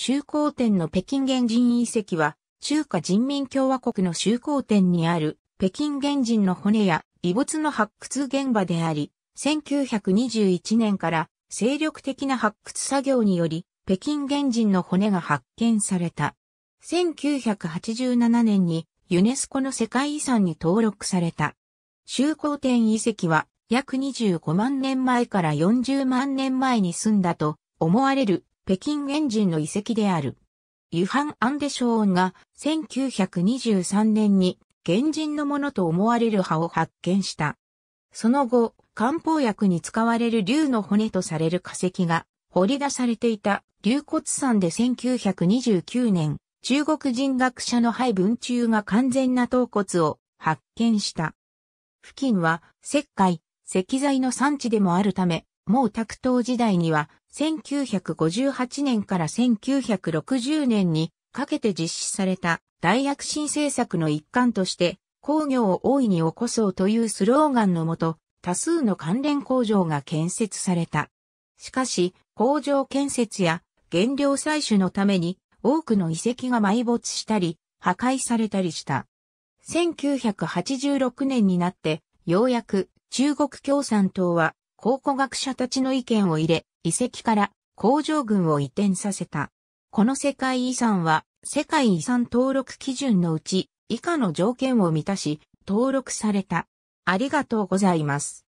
修好店の北京原人遺跡は、中華人民共和国の修好店にある、北京原人の骨や遺物の発掘現場であり、1921年から精力的な発掘作業により、北京原人の骨が発見された。1987年にユネスコの世界遺産に登録された。修好店遺跡は約25万年前から40万年前に住んだと思われる北京原人の遺跡である。ユハン・アンデショーンが1923年に原人のものと思われる歯を発見した。その後、漢方薬に使われる竜の骨とされる化石が掘り出されていた竜骨山で1929年、中国人学者の肺文中が完全な頭骨を発見した。付近は石灰、石材の産地でもあるため、毛沢東時代には、1958年から1960年にかけて実施された大躍進政策の一環として、工業を大いに起こそうというスローガンのもと、多数の関連工場が建設された。しかし、工場建設や原料採取のために多くの遺跡が埋没したり、破壊されたりした。1986年になって、ようやく中国共産党は考古学者たちの意見を入れ、遺跡から工場群を移転させた。この世界遺産は、世界遺産登録基準のうち、以下の条件を満たし、登録された。ありがとうございます。